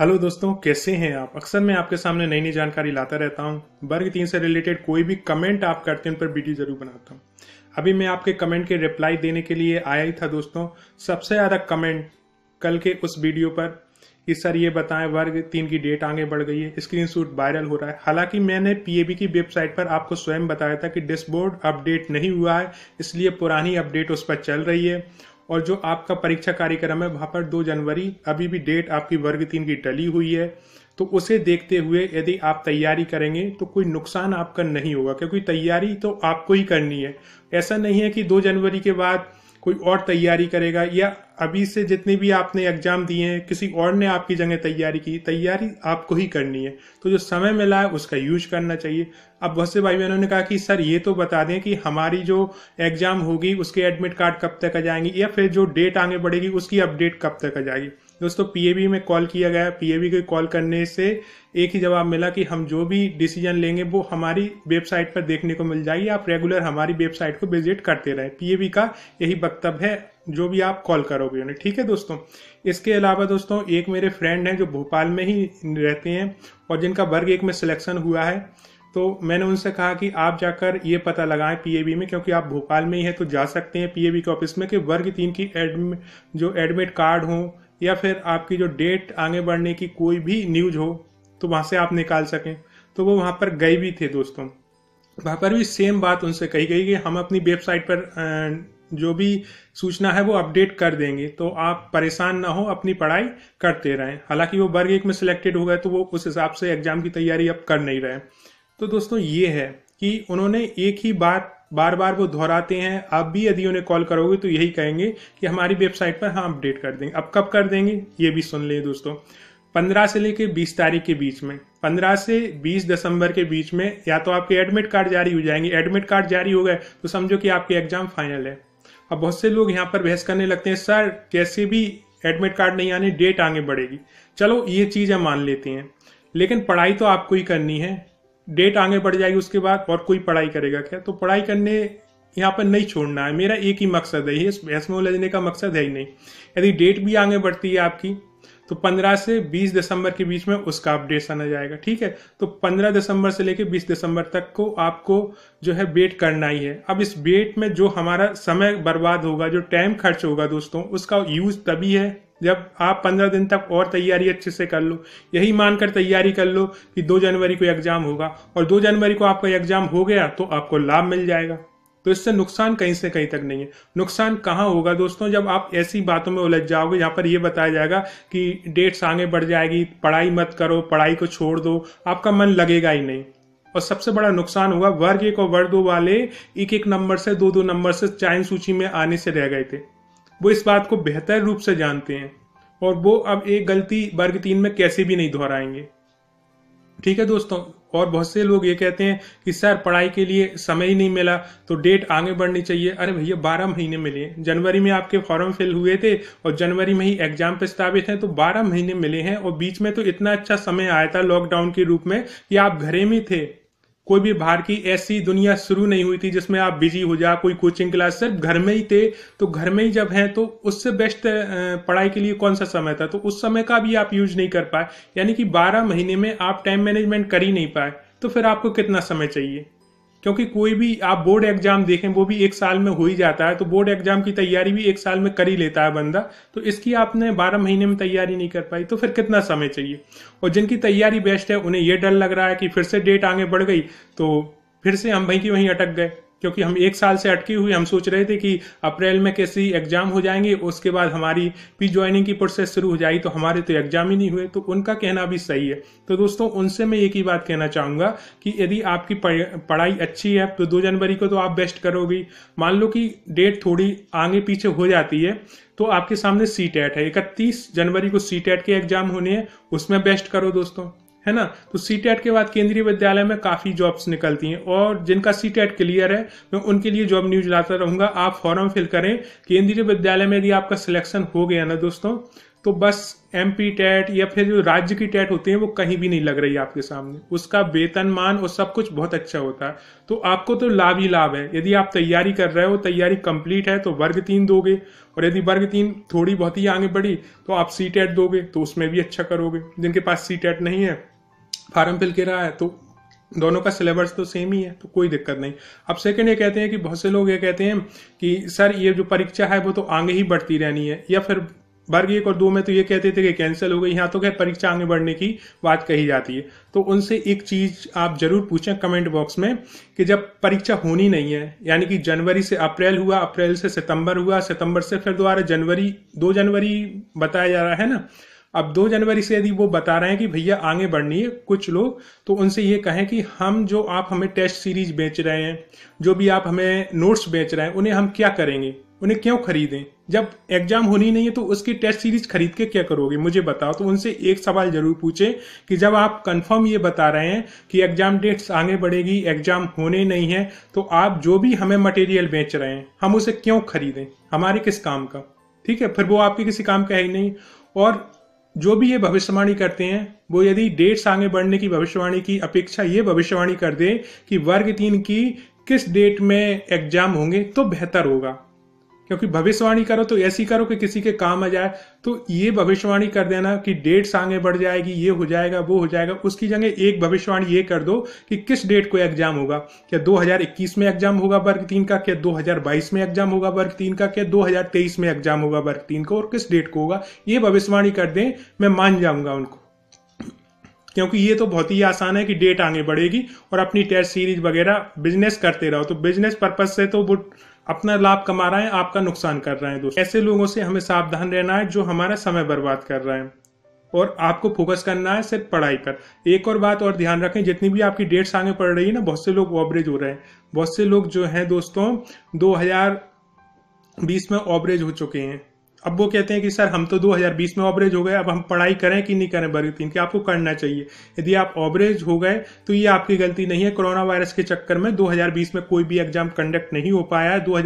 hello दोस्तों कैसे हैं आप अक्सर मैं आपके सामने नई नई जानकारी लाता रहता हूं वर्ग तीन से रिलेटेड कोई भी कमेंट आप करते हैं उन पर वीडियो जरूर बनाता हूं अभी मैं आपके कमेंट के रिप्लाई देने के लिए आया ही था दोस्तों सबसे ज़्यादा कमेंट कल के उस वीडियो पर कि सर ये बताएं वर्ग तीन की डेट आगे बढ़ गई है स्क्रीन वायरल हो रहा है हालांकि मैंने पीएबी की वेबसाइट पर आपको स्वयं बताया था कि डिस्कबोर्ड अपडेट नहीं हुआ है इसलिए पुरानी अपडेट उस पर चल रही है और जो आपका परीक्षा कार्यक्रम है वहां पर दो जनवरी अभी भी डेट आपकी वर्ग तीन की टली हुई है तो उसे देखते हुए यदि आप तैयारी करेंगे तो कोई नुकसान आपका नहीं होगा क्योंकि तैयारी तो आपको ही करनी है ऐसा नहीं है कि दो जनवरी के बाद कोई और तैयारी करेगा या अभी से जितने भी आपने एग्जाम दिए हैं किसी और ने आपकी जगह तैयारी की तैयारी आपको ही करनी है तो जो समय मिला है उसका यूज करना चाहिए अब बहुत से भाई बहनों ने कहा कि सर ये तो बता दें कि हमारी जो एग्जाम होगी उसके एडमिट कार्ड कब तक आ जाएंगे या फिर जो डेट आगे बढ़ेगी उसकी अपडेट कब तक आ जाएगी दोस्तों पीएबी में कॉल किया गया पीएबी को कॉल करने से एक ही जवाब मिला कि हम जो भी डिसीजन लेंगे वो हमारी वेबसाइट पर देखने को मिल जाएगी आप रेगुलर हमारी वेबसाइट को विजिट करते रहें पीएबी का यही वक्तव्य है जो भी आप कॉल करोगे उन्हें ठीक है दोस्तों इसके अलावा दोस्तों एक मेरे फ्रेंड हैं जो भोपाल में ही रहते हैं और जिनका वर्ग एक में सिलेक्शन हुआ है तो मैंने उनसे कहा कि आप जाकर ये पता लगाएं पीएबी में क्योंकि आप भोपाल में ही हैं तो जा सकते हैं पीएबी के ऑफिस में कि वर्ग तीन की एडमिट जो एडमिट कार्ड हों या फिर आपकी जो डेट आगे बढ़ने की कोई भी न्यूज हो तो वहां से आप निकाल सकें तो वो वहां पर गए भी थे दोस्तों वहां पर भी सेम बात उनसे कही गई कि हम अपनी वेबसाइट पर जो भी सूचना है वो अपडेट कर देंगे तो आप परेशान ना हो अपनी पढ़ाई करते रहें हालांकि वो वर्ग एक में सिलेक्टेड हो गए तो वो उस हिसाब से एग्जाम की तैयारी अब कर नहीं रहे तो दोस्तों ये है कि उन्होंने एक ही बात बार बार वो दोहराते हैं आप भी यदि उन्हें कॉल करोगे तो यही कहेंगे कि हमारी वेबसाइट पर हम अपडेट कर देंगे अब कब कर देंगे ये भी सुन लें दोस्तों पंद्रह से लेकर बीस तारीख के बीच में पंद्रह से बीस दिसंबर के बीच में या तो आपके एडमिट कार्ड जारी हो जाएंगे एडमिट कार्ड जारी हो गए तो समझो कि आपके एग्जाम फाइनल है अब बहुत से लोग यहाँ पर बहस करने लगते हैं सर कैसे भी एडमिट कार्ड नहीं आने डेट आगे बढ़ेगी चलो ये चीज़ हम मान लेते हैं लेकिन पढ़ाई तो आपको ही करनी है डेट आगे बढ़ जाएगी उसके बाद और कोई पढ़ाई करेगा क्या तो पढ़ाई करने यहाँ पर नहीं छोड़ना है मेरा एक ही मकसद है ये इसमें उलझने का मकसद है ही नहीं यदि डेट भी आगे बढ़ती है आपकी तो 15 से 20 दिसंबर के बीच में उसका अपडेशन आ जाएगा ठीक है तो 15 दिसंबर से लेकर 20 दिसंबर तक को आपको जो है वेट करना ही है अब इस वेट में जो हमारा समय बर्बाद होगा जो टाइम खर्च होगा दोस्तों उसका यूज तभी है जब आप पंद्रह दिन तक और तैयारी अच्छे से कर लो यही मानकर तैयारी कर लो कि दो जनवरी को एग्जाम होगा और दो जनवरी को आपका एग्जाम हो गया तो आपको लाभ मिल जाएगा तो इससे नुकसान कहीं से कहीं तक नहीं है नुकसान कहाँ होगा दोस्तों जब आप ऐसी बातों में उलझ जाओगे यहाँ पर यह बताया जाएगा कि डेट्स आगे बढ़ जाएगी पढ़ाई मत करो पढ़ाई को छोड़ दो आपका मन लगेगा ही नहीं और सबसे बड़ा नुकसान हुआ वर्ग एक और वर्ग दो वाले एक एक नंबर से दो दो नंबर से चयन सूची में आने से रह गए थे वो इस बात को बेहतर रूप से जानते हैं और वो अब एक गलती वर्ग तीन में कैसे भी नहीं दोहराएंगे ठीक है दोस्तों और बहुत से लोग ये कहते हैं कि सर पढ़ाई के लिए समय ही नहीं मिला तो डेट आगे बढ़नी चाहिए अरे भैया बारह महीने मिले जनवरी में आपके फॉर्म फिल हुए थे और जनवरी में ही एग्जाम प्रस्तावित हैं तो बारह महीने मिले हैं और बीच में तो इतना अच्छा समय आया था लॉकडाउन के रूप में कि आप घरे में थे कोई भी बाहर की ऐसी दुनिया शुरू नहीं हुई थी जिसमें आप बिजी हो जा कोई कोचिंग क्लास सिर्फ घर में ही थे तो घर में ही जब हैं तो उससे बेस्ट पढ़ाई के लिए कौन सा समय था तो उस समय का भी आप यूज नहीं कर पाए यानी कि बारह महीने में आप टाइम मैनेजमेंट कर ही नहीं पाए तो फिर आपको कितना समय चाहिए क्योंकि कोई भी आप बोर्ड एग्जाम देखें वो भी एक साल में हो ही जाता है तो बोर्ड एग्जाम की तैयारी भी एक साल में कर ही लेता है बंदा तो इसकी आपने बारह महीने में तैयारी नहीं कर पाई तो फिर कितना समय चाहिए और जिनकी तैयारी बेस्ट है उन्हें यह डर लग रहा है कि फिर से डेट आगे बढ़ गई तो फिर से हम वहीं की वहीं अटक गए क्योंकि हम एक साल से अटकी हुई हम सोच रहे थे कि अप्रैल में कैसे एग्जाम हो जाएंगे उसके बाद हमारी पी ज्वाइनिंग की प्रोसेस शुरू हो जाएगी तो हमारे तो एग्जाम ही नहीं हुए तो उनका कहना भी सही है तो दोस्तों उनसे मैं एक ही बात कहना चाहूँगा कि यदि आपकी पढ़ाई अच्छी है तो दो जनवरी को तो आप बेस्ट करोगी मान लो कि डेट थोड़ी आगे पीछे हो जाती है तो आपके सामने सी टेट है इकतीस जनवरी को सी टेट के एग्जाम होने हैं उसमें बेस्ट करो दोस्तों है ना तो सी e के बाद केंद्रीय विद्यालय में काफ़ी जॉब्स निकलती हैं और जिनका सी क्लियर e है मैं उनके लिए जॉब न्यूज लाता रहूँगा आप फॉर्म फिल करें केंद्रीय विद्यालय में यदि आपका सिलेक्शन हो गया ना दोस्तों तो बस एम पी टैट या फिर जो राज्य की टैट e होती है वो कहीं भी नहीं लग रही आपके सामने उसका वेतन मान और सब कुछ बहुत अच्छा होता है तो आपको तो लाभ ही लाभ है यदि आप तैयारी कर रहे हो तैयारी कंप्लीट है तो वर्ग तीन दोगे और यदि वर्ग तीन थोड़ी बहुत ही आगे बढ़ी तो आप सी टैट दोगे तो उसमें भी अच्छा करोगे जिनके पास सी टैट नहीं है फार्म फिल के रहा है तो दोनों का सिलेबस तो सेम ही है तो कोई दिक्कत नहीं अब सेकंड ये कहते हैं कि बहुत से लोग ये कहते हैं कि सर ये जो परीक्षा है वो तो आगे ही बढ़ती रहनी है या फिर वर्ग एक और दो में तो ये कहते थे कि कैंसिल हो गई यहाँ तो क्या परीक्षा आगे बढ़ने की बात कही जाती है तो उनसे एक चीज आप जरूर पूछें कमेंट बॉक्स में कि जब परीक्षा होनी नहीं है यानी कि जनवरी से अप्रैल हुआ अप्रैल से सितंबर हुआ सितंबर से फिर दोबारा जनवरी दो जनवरी बताया जा रहा है ना अब दो जनवरी से यदि वो बता रहे हैं कि भैया आगे बढ़नी है कुछ लोग तो उनसे ये कहें कि हम जो आप हमें टेस्ट सीरीज बेच रहे हैं जो भी आप हमें नोट्स बेच रहे हैं उन्हें हम क्या करेंगे उन्हें क्यों खरीदें जब एग्जाम होनी नहीं है तो उसकी टेस्ट सीरीज खरीद के क्या करोगे मुझे बताओ तो उनसे एक सवाल जरूर पूछें कि जब आप कंफर्म ये बता रहे हैं कि एग्जाम डेट्स आगे बढ़ेगी एग्जाम होने नहीं है तो आप जो भी हमें मटेरियल बेच रहे हैं हम उसे क्यों खरीदें हमारे किस काम का ठीक है फिर वो आपके किसी काम का है ही नहीं और जो भी ये भविष्यवाणी करते हैं वो यदि डेट्स आगे बढ़ने की भविष्यवाणी की अपेक्षा ये भविष्यवाणी कर दे कि वर्ग तीन की किस डेट में एग्जाम होंगे तो बेहतर होगा क्योंकि भविष्यवाणी करो तो ऐसी करो कि किसी के काम आ जाए तो ये भविष्यवाणी कर देना कि डेट्स आगे बढ़ जाएगी ये हो जाएगा वो हो जाएगा उसकी जगह एक भविष्यवाणी ये कर दो कि किस डेट को एग्जाम होगा क्या 2021 में एग्जाम होगा वर्ग तीन का क्या 2022 में एग्जाम होगा वर्ग तीन का क्या 2023 में एग्जाम होगा वर्ग तीन का और किस डेट को होगा ये भविष्यवाणी कर दें मैं मान जाऊंगा उनको क्योंकि ये तो बहुत ही आसान है कि डेट आगे बढ़ेगी और अपनी टेस्ट सीरीज वगैरह बिजनेस करते रहो तो बिजनेस पर्पज से तो वो अपना लाभ कमा रहा है आपका नुकसान कर रहा है दोस्तों ऐसे लोगों से हमें सावधान रहना है जो हमारा समय बर्बाद कर रहा है और आपको फोकस करना है सिर्फ पढ़ाई पर एक और बात और ध्यान रखें जितनी भी आपकी डेट्स आगे पड़ रही है ना बहुत से लोग ऑवरेज हो रहे हैं बहुत से लोग जो हैं दोस्तों 2020 में ऑवरेज हो चुके हैं अब वो कहते हैं कि सर हम तो 2020 में ऑवरेज हो गए अब हम पढ़ाई करें कि नहीं करें तीन इनके आपको करना चाहिए यदि आप ऑवरेज हो गए तो ये आपकी गलती नहीं है कोरोना वायरस के चक्कर में 2020 में कोई भी एग्जाम कंडक्ट नहीं हो पाया है दो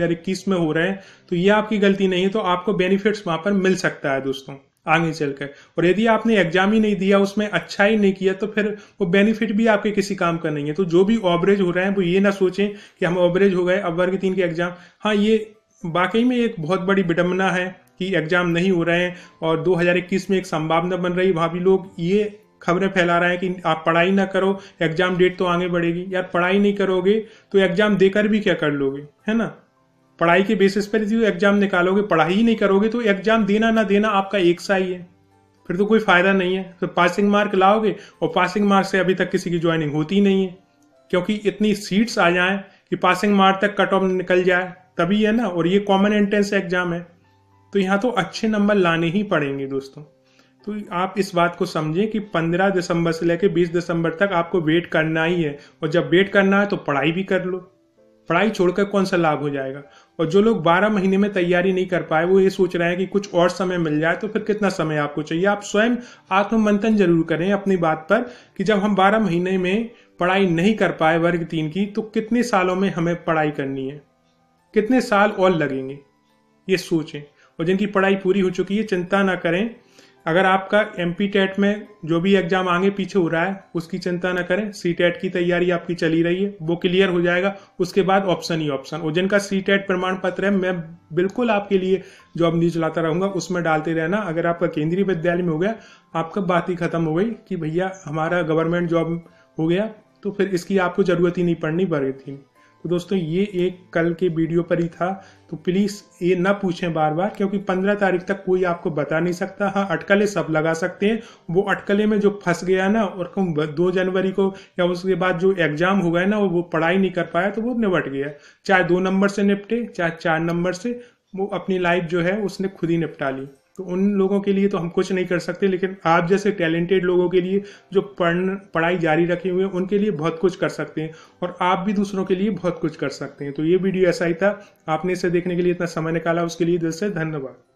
में हो रहे हैं तो ये आपकी गलती नहीं है तो आपको बेनिफिट्स वहां पर मिल सकता है दोस्तों आगे चलकर और यदि आपने एग्जाम ही नहीं दिया उसमें अच्छा ही नहीं किया तो फिर वो बेनिफिट भी आपके किसी काम का नहीं है तो जो भी ऑवरेज हो रहे हैं वो ये ना सोचें कि हम ऑवरेज हो गए अब वर्ग तीन के एग्जाम हाँ ये वाकई में एक बहुत बड़ी विडम्बना है कि एग्जाम नहीं हो रहे हैं और 2021 में एक संभावना बन रही भाभी लोग ये खबरें फैला रहे हैं कि आप पढ़ाई ना करो एग्जाम डेट तो आगे बढ़ेगी यार पढ़ाई नहीं करोगे तो एग्जाम देकर भी क्या कर लोगे है ना पढ़ाई के बेसिस पर जो एग्जाम निकालोगे पढ़ाई ही नहीं करोगे तो एग्जाम देना ना देना आपका एक सा ही है फिर तो कोई फायदा नहीं है तो पासिंग मार्क लाओगे और पासिंग मार्क से अभी तक किसी की ज्वाइनिंग होती नहीं है क्योंकि इतनी सीट्स आ जाए कि पासिंग मार्क तक कट ऑफ निकल जाए तभी है ना और ये कॉमन एंट्रेंस एग्जाम है तो यहाँ तो अच्छे नंबर लाने ही पड़ेंगे दोस्तों तो आप इस बात को समझें कि 15 दिसंबर से लेकर 20 दिसंबर तक आपको वेट करना ही है और जब वेट करना है तो पढ़ाई भी कर लो पढ़ाई छोड़कर कौन सा लाभ हो जाएगा और जो लोग 12 महीने में तैयारी नहीं कर पाए वो ये सोच रहे हैं कि कुछ और समय मिल जाए तो फिर कितना समय आपको चाहिए आप स्वयं आत्ममंथन जरूर करें अपनी बात पर कि जब हम 12 महीने में पढ़ाई नहीं कर पाए वर्ग तीन की तो कितने सालों में हमें पढ़ाई करनी है कितने साल और लगेंगे ये सोचें और जिनकी पढ़ाई पूरी हो चुकी है चिंता ना करें अगर आपका एम टेट में जो भी एग्जाम आगे पीछे हो रहा है उसकी चिंता ना करें सी टेट की तैयारी आपकी चली रही है वो क्लियर हो जाएगा उसके बाद ऑप्शन ही ऑप्शन और जिनका सी टेट प्रमाण पत्र है मैं बिल्कुल आपके लिए जॉब न्यूज लाता रहूंगा उसमें डालते रहना अगर आपका केंद्रीय विद्यालय में हो गया आपका बात ही खत्म हो गई कि भैया हमारा गवर्नमेंट जॉब हो गया तो फिर इसकी आपको जरूरत ही नहीं पड़नी थी तो दोस्तों ये एक कल के वीडियो पर ही था तो प्लीज़ ये ना पूछें बार बार क्योंकि 15 तारीख तक कोई आपको बता नहीं सकता हाँ अटकले सब लगा सकते हैं वो अटकले में जो फंस गया ना और कम दो जनवरी को या उसके बाद जो एग्जाम हो गया ना वो पढ़ाई नहीं कर पाया तो वो निपट गया चाहे दो नंबर से निपटे चाहे चार नंबर से वो अपनी लाइफ जो है उसने खुद ही निपटा ली तो उन लोगों के लिए तो हम कुछ नहीं कर सकते लेकिन आप जैसे टैलेंटेड लोगों के लिए जो पढ़ पढ़ाई जारी रखे हुए हैं उनके लिए बहुत कुछ कर सकते हैं और आप भी दूसरों के लिए बहुत कुछ कर सकते हैं तो ये वीडियो ऐसा ही था आपने इसे देखने के लिए इतना समय निकाला उसके लिए दिल से धन्यवाद